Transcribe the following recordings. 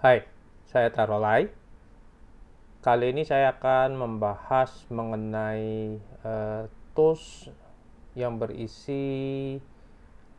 Hai, saya Tarolai. Kali ini saya akan membahas mengenai uh, tools yang berisi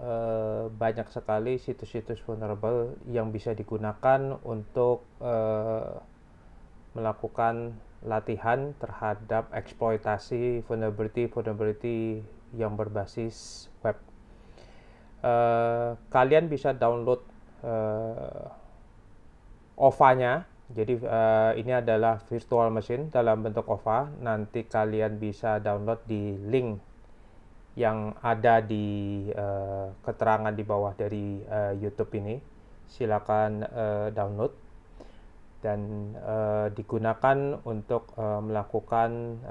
uh, banyak sekali situs-situs vulnerable yang bisa digunakan untuk uh, melakukan latihan terhadap eksploitasi vulnerability-vulnerability yang berbasis web. Uh, kalian bisa download uh, OVA-nya. Jadi uh, ini adalah virtual machine dalam bentuk OVA. Nanti kalian bisa download di link yang ada di uh, keterangan di bawah dari uh, YouTube ini. Silakan uh, download dan uh, digunakan untuk uh, melakukan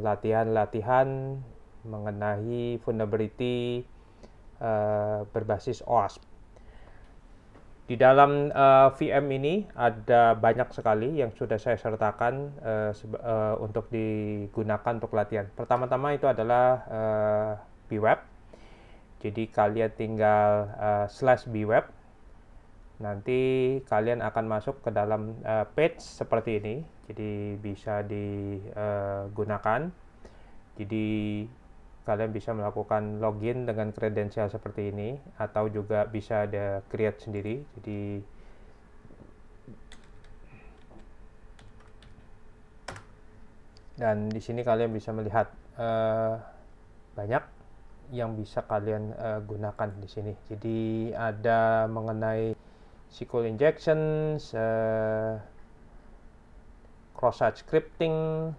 latihan-latihan uh, mengenai vulnerability uh, berbasis OASP. Di dalam uh, eh, VM ini ada banyak sekali yang sudah saya sertakan uh, uh, untuk digunakan untuk latihan. Pertama-tama itu adalah uh, BWeb. Jadi kalian tinggal uh, slash BWeb. Nanti kalian akan masuk ke dalam uh, page seperti ini. Jadi bisa digunakan. Jadi kalian bisa melakukan login dengan kredensial seperti ini atau juga bisa ada create sendiri jadi dan di sini kalian bisa melihat uh, banyak yang bisa kalian uh, gunakan di sini jadi ada mengenai SQL injection, uh, eh, cross site scripting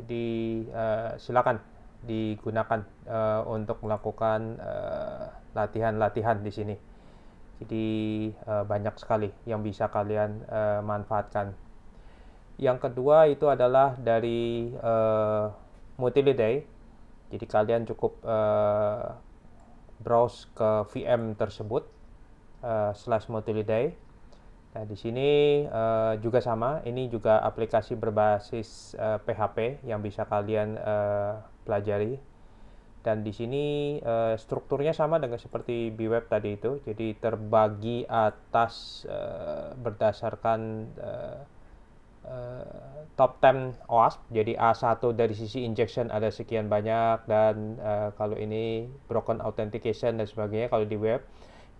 jadi uh, silakan digunakan uh, untuk melakukan eh, latihan-latihan uh, di sini. Jadi uh, banyak sekali yang bisa kalian uh, manfaatkan. Yang kedua itu adalah dari uh, Multiliday. Jadi kalian cukup uh, browse ke VM tersebut uh, slash Multiliday. Nah, di sini uh, juga sama, ini juga aplikasi berbasis uh, eh, PHP yang bisa kalian uh, pelajari. Dan di sini uh, strukturnya sama dengan seperti BWeb tadi itu, jadi terbagi atas uh, berdasarkan uh, uh, top 10 OWASP Jadi A1 dari sisi injection ada sekian banyak dan uh, kalau ini broken authentication dan sebagainya kalau di web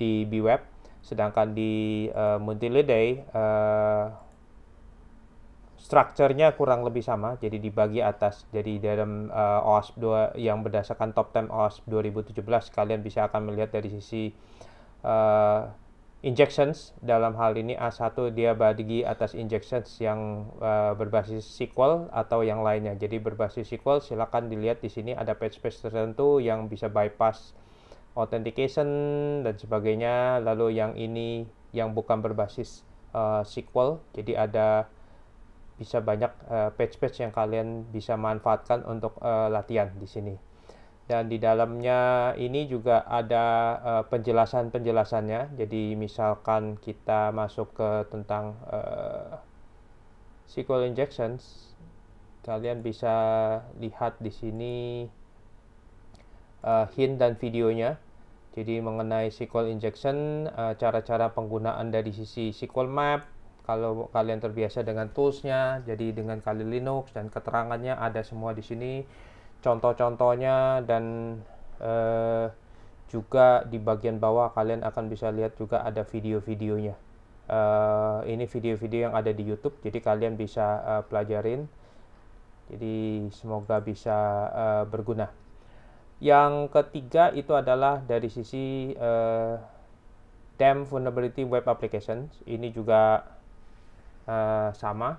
di BWeb Sedangkan di uh, eh, Muntilidae uh, eh, strukturnya kurang lebih sama, jadi dibagi atas. Jadi dalam uh, eh, OASP 2 yang berdasarkan top 10 OASP 2017 kalian bisa akan melihat dari sisi uh, injections dalam hal ini A1 dia bagi atas injections yang uh, berbasis SQL atau yang lainnya. Jadi berbasis SQL silakan dilihat di sini ada page page tertentu yang bisa bypass authentication dan sebagainya. Lalu yang ini yang bukan berbasis uh, eh, SQL, jadi ada bisa banyak page eh, page-page yang kalian bisa manfaatkan untuk uh, latihan di sini. Dan di dalamnya ini juga ada uh, penjelasan-penjelasannya. Jadi misalkan kita masuk ke tentang uh, SQL injections, kalian bisa lihat di sini uh, hint dan videonya jadi mengenai SQL injection, eh, cara-cara penggunaan dari sisi SQL map, kalau kalian terbiasa dengan toolsnya, jadi dengan kali Linux dan keterangannya ada semua di sini, contoh-contohnya dan uh, juga di bagian bawah kalian akan bisa lihat juga ada video-videonya. Uh, ini video-video yang ada di YouTube, jadi kalian bisa uh, pelajarin. Jadi semoga bisa berguna. Yang ketiga itu adalah dari sisi uh, eh, DAM e vulnerability web applications. Ini juga uh, sama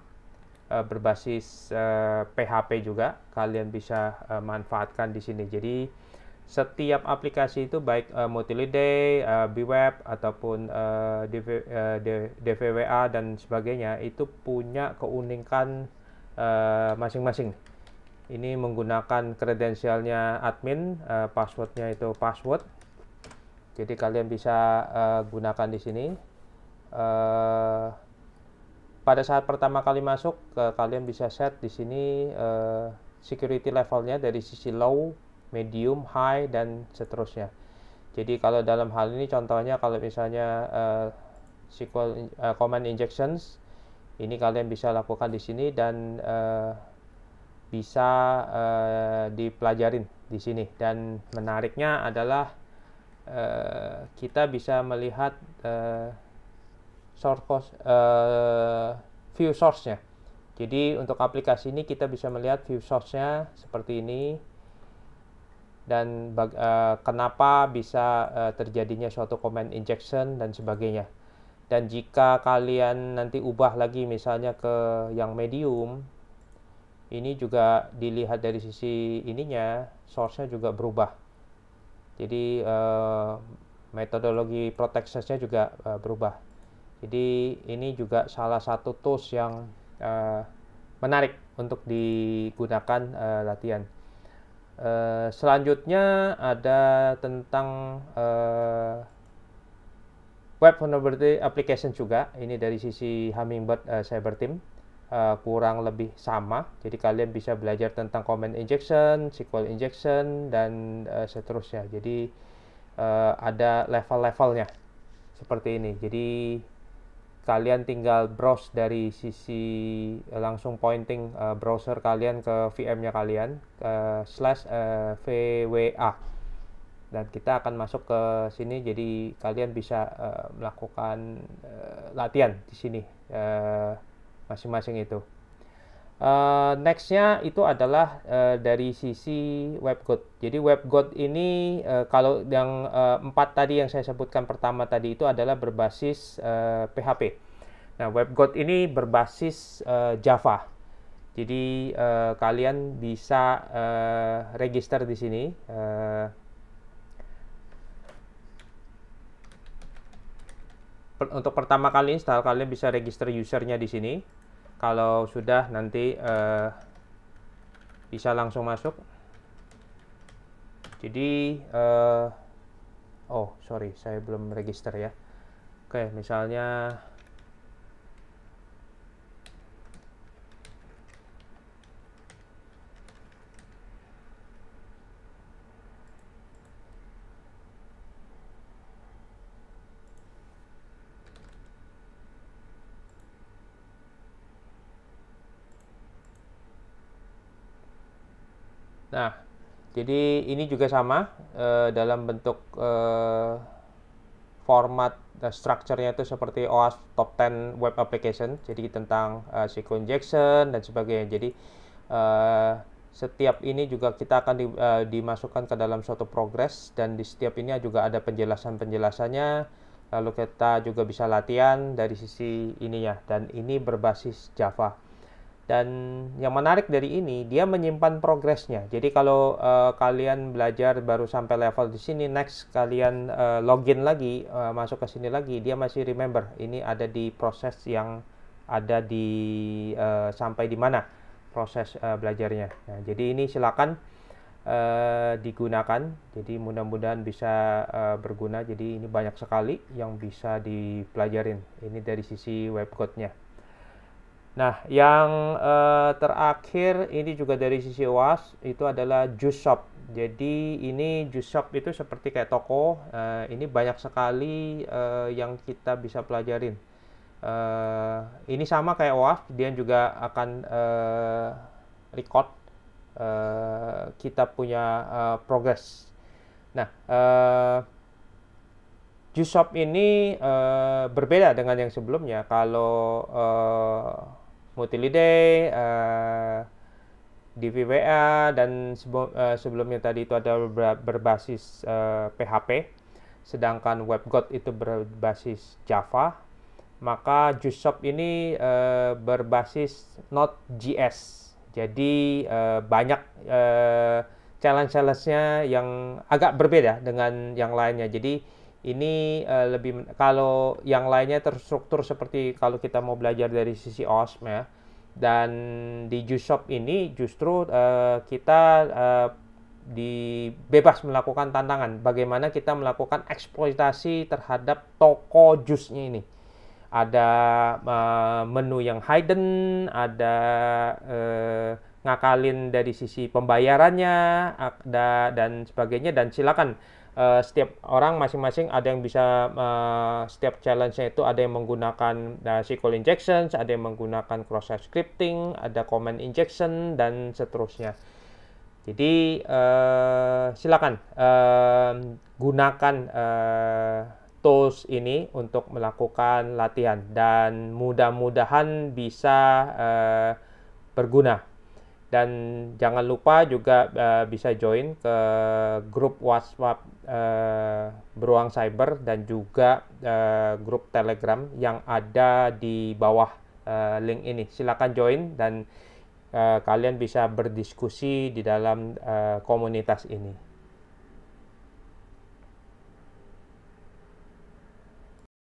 uh, berbasis uh, PHP juga. Kalian bisa uh, manfaatkan di sini. Jadi setiap aplikasi itu baik uh, Multiliday, uh, Bweb ataupun uh, DV, uh, DVWA dan sebagainya itu punya keunikan masing-masing. Uh, masing -masing ini menggunakan kredensialnya admin uh, passwordnya itu password jadi kalian bisa uh, gunakan di sini uh, pada saat pertama kali masuk uh, kalian bisa set di sini uh, security levelnya dari sisi low medium high dan seterusnya jadi kalau dalam hal ini contohnya kalau misalnya uh, SQL uh, command injections ini kalian bisa lakukan di sini dan uh, bisa uh, dipelajarin di sini dan menariknya adalah uh, kita bisa melihat uh, source cost, uh, view source-nya. Jadi untuk aplikasi ini kita bisa melihat view source-nya seperti ini dan uh, kenapa bisa uh, terjadinya suatu command injection dan sebagainya. Dan jika kalian nanti ubah lagi misalnya ke yang medium ini juga dilihat dari sisi ininya source-nya juga berubah jadi uh, metodologi proteksesnya juga uh, berubah jadi ini juga salah satu tools yang uh, menarik untuk digunakan uh, latihan Uh, selanjutnya ada tentang uh, web vulnerability application juga. Ini dari sisi Hummingbird uh, Cyber Team uh, kurang lebih sama. Jadi kalian bisa belajar tentang command injection, SQL injection, dan uh, seterusnya. Jadi uh, ada level-levelnya seperti ini. Jadi kalian tinggal browse dari sisi uh, langsung pointing uh, browser kalian ke VM-nya kalian uh, slash uh, VWA dan kita akan masuk ke sini jadi kalian bisa uh, melakukan uh, latihan di sini uh, masing-masing itu. Uh, nextnya itu adalah uh, dari sisi WebGoat. Jadi WebGoat ini uh, kalau yang empat tadi yang saya sebutkan pertama tadi itu adalah berbasis uh, PHP. Nah WebGoat ini berbasis uh, Java. Jadi uh, kalian bisa uh, register di sini. Uh, untuk pertama kali install kalian bisa register usernya di sini kalau sudah nanti uh, bisa langsung masuk jadi uh, oh sorry saya belum register ya oke misalnya Nah, jadi ini juga sama uh, dalam bentuk uh, format uh, structure itu seperti OAS Top 10 Web Application, jadi tentang uh, eh, SQL injection dan sebagainya. Jadi uh, setiap ini juga kita akan di, uh, dimasukkan ke dalam suatu progres dan di setiap ini juga ada penjelasan-penjelasannya. Lalu kita juga bisa latihan dari sisi ini ya dan ini berbasis Java. Dan yang menarik dari ini, dia menyimpan progresnya. Jadi kalau uh, kalian belajar baru sampai level di sini, next kalian uh, login lagi, uh, masuk ke sini lagi, dia masih remember. Ini ada di proses yang ada di uh, sampai di mana proses uh, belajarnya. Nah, jadi ini silakan uh, digunakan. Jadi mudah-mudahan bisa uh, berguna. Jadi ini banyak sekali yang bisa dipelajarin. Ini dari sisi web code nya Nah, yang uh, terakhir ini juga dari sisi was itu adalah juice shop. Jadi ini juice shop itu seperti kayak toko. Uh, ini banyak sekali uh, yang kita bisa pelajarin. ini sama kayak was, dia juga akan record kita punya progress. Nah, juice shop ini berbeda dengan yang sebelumnya. Kalau Mutilidae, uh, DVWA dan eh, sebelumnya tadi itu ada berbasis uh, eh, PHP, sedangkan WebGot itu berbasis Java. Maka JuiceShop ini uh, berbasis Node.js. Jadi uh, banyak uh, challenge-challenge-nya yang agak berbeda dengan yang lainnya. Jadi ini uh, lebih kalau yang lainnya terstruktur seperti kalau kita mau belajar dari sisi OSM ya dan di Juice Shop ini justru uh, kita uh, di bebas melakukan tantangan bagaimana kita melakukan eksploitasi terhadap toko jusnya ini ada uh, menu yang hidden ada uh, ngakalin dari sisi pembayarannya ada dan sebagainya dan silakan Eh, setiap orang masing-masing ada yang bisa uh, setiap challenge-nya itu ada yang menggunakan uh, eh, SQL injections, ada yang menggunakan cross site scripting, ada command injection dan seterusnya. Jadi uh, silakan uh, gunakan uh, tools ini untuk melakukan latihan dan mudah-mudahan bisa uh, berguna dan jangan lupa juga uh, bisa join ke grup WhatsApp uh, Beruang Cyber dan juga uh, grup Telegram yang ada di bawah uh, link ini. Silakan join dan uh, kalian bisa berdiskusi di dalam uh, komunitas ini.